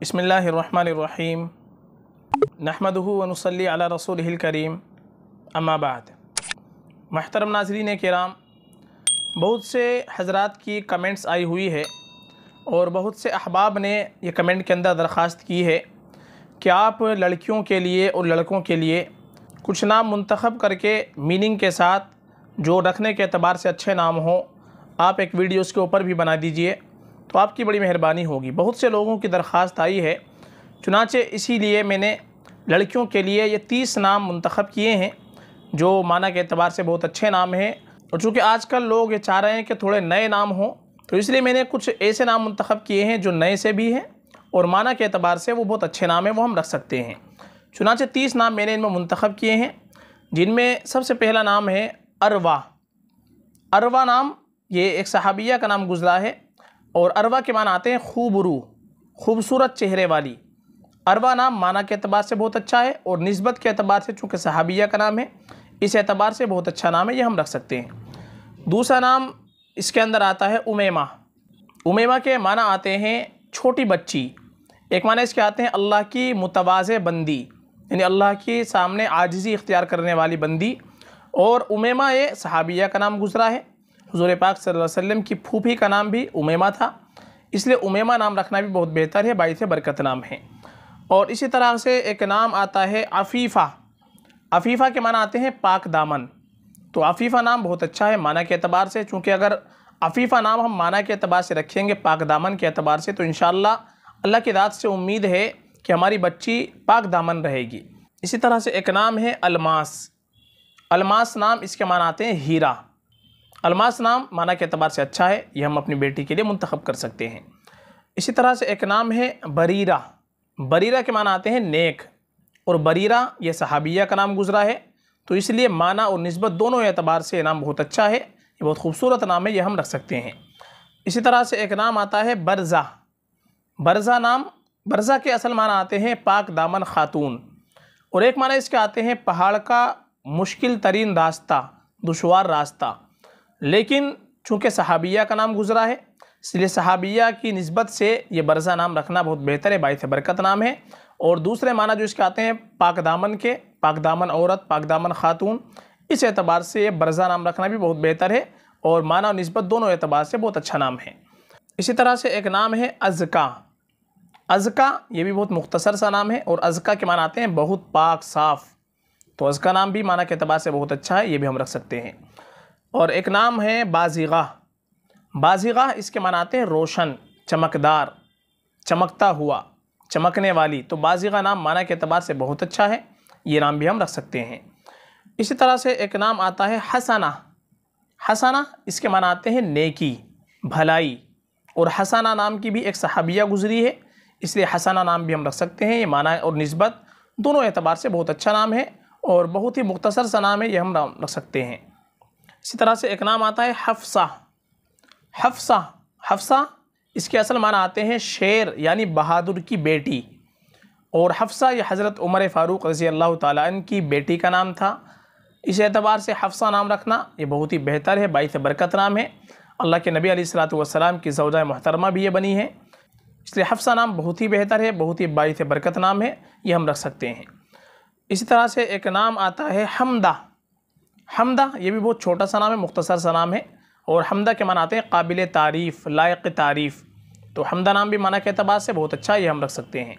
बसमीम नहमदहू वनसली अला रसूल करीम अम्माबाद महतरम नाजरीन कराम बहुत से हजरात की कमेंट्स आई हुई है और बहुत से अहबाब ने ये कमेंट के अंदर दरख्वास्त की है कि आप लड़कियों के लिए और लड़कों के लिए कुछ नाम मंतखब करके मीनिंग के साथ जो रखने के अतबार से अच्छे नाम हों आप एक वीडियो उसके ऊपर भी बना दीजिए तो आपकी बड़ी मेहरबानी होगी बहुत से लोगों की दरख्वास्त आई है चुनाचे इसीलिए मैंने लड़कियों के लिए ये तीस नाम मंतखब किए हैं जो माना के अतबार से बहुत अच्छे नाम हैं और चूँकि आज कल लोग ये चाह रहे हैं कि थोड़े नए नाम हों तो इसलिए मैंने कुछ ऐसे नाम मंतखब किए हैं जो नए से भी हैं और माना के अतबार से वो बहुत अच्छे नाम हैं वो हम रख सकते हैं चुनाचे तीस नाम मैंने इनमें मंतखब किए हैं जिनमें सबसे पहला नाम है अरवा अरवा नाम ये एक सहाबिया का नाम गुजरा है और अरवा के माना आते हैं खूबरू खूबसूरत चेहरे वाली अरवा नाम माना के अतबार से बहुत अच्छा है और नस्बत के अतबार से चूँकि सहाबिया का नाम है इस एतबार से बहुत अच्छा नाम है ये हम रख सकते हैं दूसरा नाम इसके अंदर आता है उमेमा उमेमा के माना आते हैं छोटी बच्ची एक माना इसके आते हैं अल्लाह की मुतवाज़ बंदी यानी अल्लाह के सामने आजिज़ी इख्तियार करने वाली बंदी और उमेमा ये सहाबिया का नाम गुजरा है हजूर पाक सल्लल्लाहु अलैहि वसल्लम की फूफी का नाम भी उमेमा था इसलिए उमेमा नाम रखना भी बहुत बेहतर है बाईस बरकत नाम है और इसी तरह से एक नाम आता है अफ़ीफ़ा अफ़ीफ़ा के माना आते हैं पाक दामन तो अफ़ीफ़ा नाम बहुत अच्छा है माना के अतबार से चूँकि अगर अफ़ीफ़ा नाम हम माना के अतबार से रखेंगे पाक दामन के अतबार से तो इन अल्लाह की दाद से उम्मीद है कि हमारी बच्ची पाक दामन रहेगी इसी तरह से एक नाम है अलमास अलमास नाम इसके माना आते हैं हीरा अलमास नाम माना के अतबार से अच्छा है यह हम अपनी बेटी के लिए मंतखब कर सकते हैं इसी तरह से एक नाम है बरीरा बरीरा के माना आते हैं नेक और बरीरा यह सहाबिया का नाम गुजरा है तो इसलिए माना और नस्बत दोनों एतबार से ये नाम बहुत अच्छा है ये बहुत खूबसूरत नाम है ये हम रख सकते हैं इसी तरह से एक नाम आता है बरज़ा बरज़ा नाम बरज़ा के असल माना आते हैं पाक दामन खातून और एक माना इसके आते हैं पहाड़ का मुश्किल तरीन रास्ता दुशवार रास्ता लेकिन चूँकि सहाबिया का नाम गुजरा है इसलिए सहाबिया की नस्बत से ये बरसा नाम रखना बहुत बेहतर है बायस बरकत नाम है और दूसरे माना जो इसके आते हैं पाक दामन के पाक दामन औरत पाक दामन खातून इस एतबार से ये बरसा नाम रखना भी बहुत बेहतर है और माना और नस्बत दोनों एतबार से बहुत अच्छा नाम है इसी तरह से एक नाम है अजका अजका ये भी बहुत मुख्तसर सा नाम है और अजका के माना आते हैं बहुत पाक साफ़ तो अजका नाम भी माना के अतबार से बहुत अच्छा है ये भी हम रख सकते हैं और एक नाम है बाजीगा बाजीगा इसके मनाते हैं रोशन चमकदार चमकता हुआ चमकने वाली तो बाजीगा नाम माना के अतबार से बहुत अच्छा है ये नाम भी हम रख सकते हैं इसी तरह से एक नाम आता है हसाना हसाना इसके मनाते हैं नेकी भलाई और हसाना नाम की भी एक सहाबिया गुजरी है इसलिए हसाना नाम भी हम रख सकते हैं ये माना और नस्बत दोनों एतबार से बहुत अच्छा नाम है और बहुत ही मुख्तसर सा नाम है ये हम रख सकते हैं इसी तरह से एक नाम आता है हफ्सा हफ्सा हफ्सा इसके असल माना आते हैं शेर यानी बहादुर की बेटी और हफ्सा यह हज़रत उमर फ़ारूक रज़ी अल्लाह तन की बेटी का नाम था इस एतबार से हफ्सा नाम रखना ये बहुत ही बेहतर है बाईस बरकत नाम है अल्लाह के नबी सलाम की जवजा मोहतरमा भी ये बनी है इसलिए हफ्सा नाम बहुत ही बेहतर है बहुत ही बाईस बरकत नाम है ये हम रख सकते हैं इसी तरह से एक नाम आता है हमदा हमदा ये भी बहुत छोटा सा नाम है मुख्तसर सा नाम है और हमदा के मनाते आते हैं काबिल तारीफ़ लायक तारीफ़ तो हमदा नाम भी माना के अतबार से बहुत अच्छा ये हम रख सकते हैं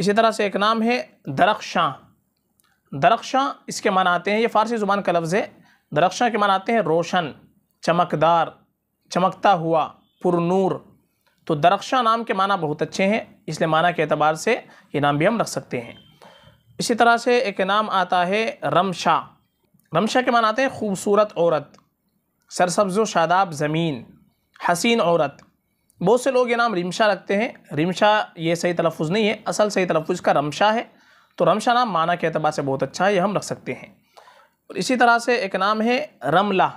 इसी तरह से एक नाम है दरख्शां दरख्शां इसके मनाते आते हैं ये फ़ारसी ज़ुबान का लफ्ज़ है दरख्शां के मनाते आते हैं रोशन चमकदार चमकता हुआ पुरनूर तो दरख्शां नाम के माना बहुत अच्छे हैं इसलिए माना के अतबार से ये नाम भी हम रख सकते हैं इसी तरह से एक नाम आता है रमशा रमशा के मनाते हैं खूबसूरत औरत सरसब्ज शादाब ज़मीन हसीन औरत बहुत से लोग ये नाम रिमशा रखते हैं रिमशा ये सही तलफ़ नहीं है असल सही तलफ़ का रमशा है तो रमशा नाम माना के अतबार से बहुत अच्छा है ये हम रख सकते हैं और इसी तरह से एक नाम है रमला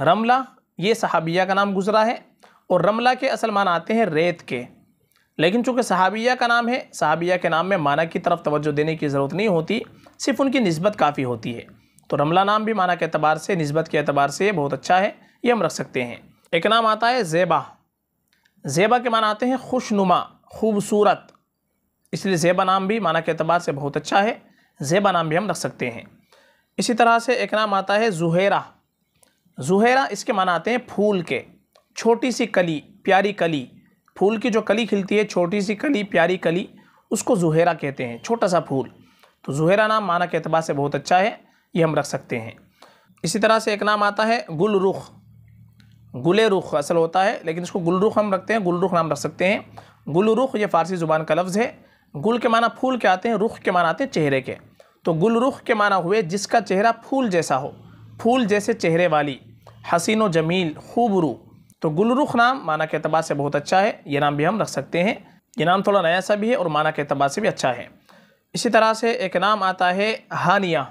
रमला ये सहाबिया का नाम गुजरा है और रमला के असल माना आते हैं रेत के लेकिन चूँकि सहाबिया का नाम है सहाबिया के नाम में माना की तरफ तोज्जो देने की ज़रूरत नहीं होती सिर्फ उनकी नस्बत काफ़ी होती है तो रमला नाम भी माना के अतबार से नस्बत के अतबार से ये बहुत अच्छा है ये हम रख सकते हैं एक नाम आता है ज़ेबा ज़ेबा के माना आते हैं खुशनुमा खूबसूरत इसलिए ज़ेबा नाम भी माना के अतबार से बहुत अच्छा है ज़ेबा नाम भी हम रख सकते हैं इसी तरह से एक नाम आता है जुहेरा जुहेरा इसके माना आते हैं फूल के छोटी सी कली प्यारी कली फूल की जो कली खिलती है छोटी सी कली प्यारी कली उसको जुहेरा कहते हैं छोटा सा फूल तो जुहेरा नाम माना के अतबार से बहुत अच्छा है ये हम रख सकते हैं इसी तरह से एक नाम आता है गुल रुख गुल रुख असल होता है लेकिन इसको गुल रुख हम रखते हैं गुल रुख नाम रख सकते हैं गुल रुख ये फ़ारसी ज़ुबान का लफ्ज़ है गुल के माना फूल के आते हैं रुख के माना आते हैं चेहरे के तो गुल रुख के माना हुए जिसका चेहरा फूल जैसा हो फूल जैसे चेहरे वाली हसीन व जमील खूब रू तो रुख नाम माना के अतबार से बहुत अच्छा है ये नाम भी हम रख सकते हैं ये नाम थोड़ा नया सा भी है और माना के अतबार से भी अच्छा है इसी तरह से एक नाम आता है हानिया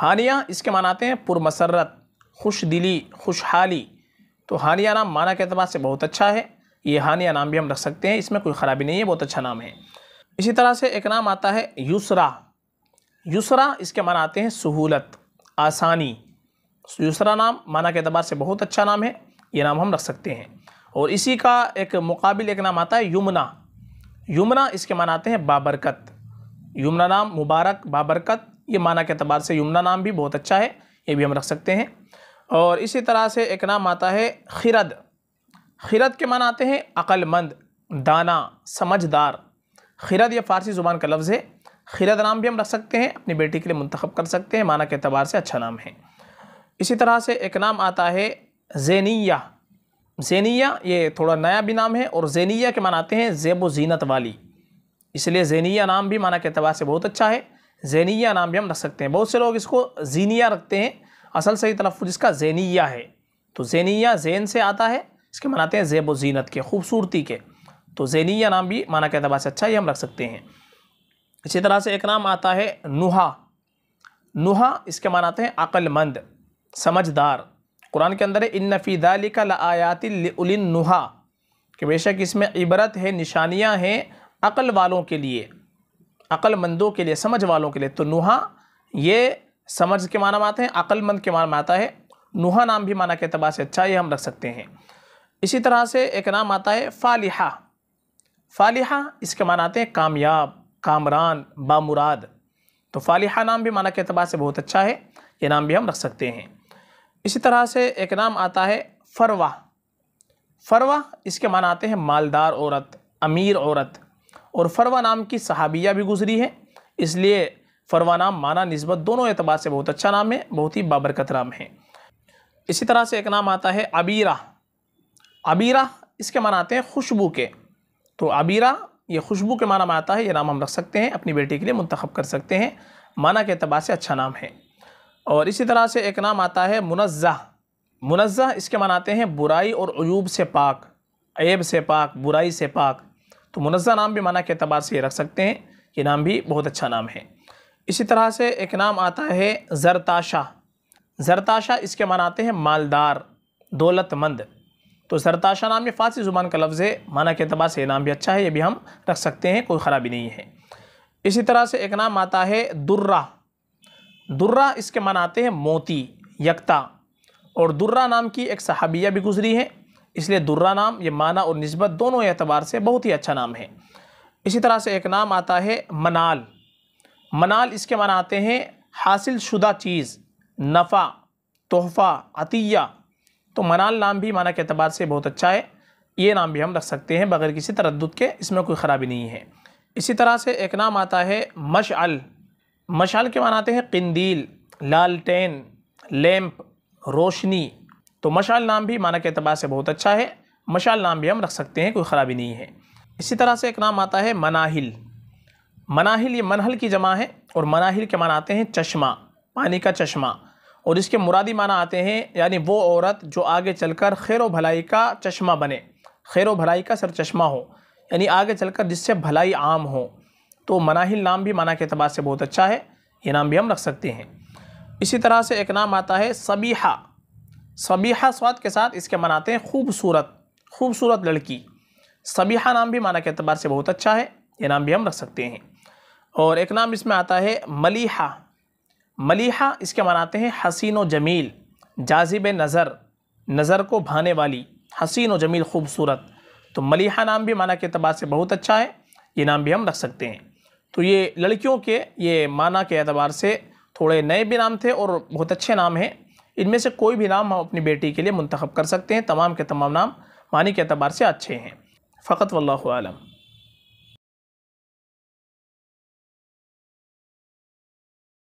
हानिया इसके मान आते हैं पुरमसरत खुश दिली खुशहाली तो हानिया नाम माना के अतबार से बहुत अच्छा है ये हानिया नाम भी हम रख सकते हैं इसमें कोई ख़राबी नहीं है बहुत अच्छा नाम है इसी तरह से एक नाम आता है यूसरा यूसरा इसके माना आते हैं सहूलत आसानी यूसरा नाम माना के अतबार से बहुत अच्छा नाम है ये नाम हम रख सकते हैं और इसी का एक मुकाबिल एक नाम आता है यमुना यमुना इसके माना आते हैं बाबरकत यमुना नाम मुबारक बाबरकत ये माना के अतबार से यमुना नाम भी बहुत अच्छा है ये भी हम रख सकते हैं और इसी तरह से एक नाम आता है खिरद खिरद के माना आते हैं अक्लमंद दाना समझदार खिरद यह फ़ारसी ज़ुबान का लफ्ज़ है खिरद नाम भी हम रख सकते हैं अपनी बेटी के लिए मंतखब कर सकते हैं माना के अतबार से अच्छा नाम है इसी तरह से एक नाम आता है जैनिया जैनिया ये थोड़ा नया भी नाम है और जैनिया के आते हैं जेब व जीनत वाली इसलिए जैनिया नाम भी माना के अतबार से बहुत अच्छा है जैनिया नाम भी हम रख सकते हैं बहुत से लोग इसको जीनिया रखते हैं असल सही तलफ़ इसका जैनिया है तो जैनिया जैन से आता है इसके मनाते हैं जेब जीनत के खूबसूरती के तो जैनिया नाम भी माना के अतबार से अच्छा ये हम रख सकते हैं इसी तरह से एक नाम आता है नुहा नुहा इसके मनाते हैं अक्लमंद समझदार कुरान के अंदर इन नफ़ी दाली का लयातिलुहा नुहा कि बेशक इसमें इबरत है निशानियाँ हैं अक़ल वालों के लिए अक्लमंदों के लिए समझ वालों के लिए तो नुहा ये समझ के माना माते हैं अक्लमंद के माना आता है नुहा नाम भी माना के अतबार से अच्छा ये हम रख सकते हैं इसी तरह से एक नाम आता है फालिहा फालिहा इसके माना आते हैं कामयाब कामरान बामुराद तो फालिहा नाम भी माना के अतबार से बहुत अच्छा है ये नाम भी हम रख सकते हैं इसी तरह से एक नाम आता है फरवा फरवा इसके माना आते हैं मालदार औरत अमीर औरत और फरवा नाम की सहाबिया भी गुजरी है इसलिए फरवा नाम माना नस्बत दोनों एतबार से बहुत अच्छा नाम है बहुत ही बाबरकत नाम है इसी तरह से एक नाम आता है अबीरा अबीरा इसके माना आते हैं खुशबू के तो अबीरा ये खुशबू के माना में आता है ये नाम हम रख सकते हैं अपनी बेटी के लिए मंतखब कर सकते हैं माना के अतबार से अच्छा नाम है और इसी तरह से एक नाम आता है मुनज़ा मुनज़ा इसके मनाते हैं बुराई और अयूब से पाक ऐब से पाक बुराई से पाक तो मुनज़ा नाम भी माना के अतबार से ये रख सकते हैं ये नाम भी बहुत अच्छा नाम है इसी तरह से एक नाम आता है जरताशा जरताशा इसके माना आते हैं मालदार दौलतमंद तो जरताशा नाम ये फ़ारसी ज़ुबान का लफ्ज़ है माना के अतबार से ये नाम भी अच्छा है ये भी हम रख सकते हैं कोई ख़राबी नहीं है इसी तरह से एक नाम आता है दुर्रा दुर्रा इसके माना आते हैं मोती यकता और दुर्रा नाम की एक सहाबिया भी गुजरी है इसलिए दुर्रा नाम ये माना और नस्बत दोनों एतबार से बहुत ही अच्छा नाम है इसी तरह से एक नाम आता है मनाल मनाल इसके माना आते हैं हासिल शुदा चीज़ नफ़ा तोहफ़ा अतिया तो मनाल नाम भी माना के अतबार से बहुत अच्छा है ये नाम भी हम रख सकते हैं बगैर किसी तरद के इसमें कोई ख़राबी नहीं है इसी तरह से एक नाम आता है मशअल मशाल के मानाते हैं कंदील लालटेन लैम्प रोशनी तो मशाल नाम भी माना के अतबार से बहुत अच्छा है मशाल नाम भी हम रख सकते हैं कोई ख़राबी नहीं है इसी तरह से एक नाम आता है मनाहिल मनाहिल ये मनहल की जमा है और मनाहिल के माना आते हैं चश्मा पानी का चश्मा और इसके मुरादी माना आते हैं यानी वो औरत जो आगे चलकर खैर भलाई का चश्मा बने खैर भलाई का सर चश्मा हो यानी आगे चलकर जिससे भलाई आम हो तो मनाहिल नाम भी माना के अतबार से बहुत अच्छा है ये नाम भी हम रख सकते हैं इसी तरह से एक नाम आता है सबीहा सबीहा स्वाद के साथ इसके मनाते हैं खूबसूरत खूबसूरत लड़की सबीहा नाम भी माना के अतबार से बहुत अच्छा है ये नाम भी हम रख सकते हैं और एक नाम इसमें आता है मलीहा मलीहा इसके मनाते हैं हसीन व जमील जाजिब नज़र नज़र को भाने वाली हसीन व जमील खूबसूरत तो मलीहा नाम भी माना के अतबार से बहुत अच्छा है ये नाम भी हम रख सकते हैं तो ये लड़कियों के ये माना के अतबार से थोड़े नए भी नाम थे और बहुत अच्छे नाम हैं इनमें से कोई भी नाम हम अपनी बेटी के लिए मंतखब कर सकते हैं तमाम के तमाम नाम मानी के अतबार से अच्छे हैं फ़कत वल्लम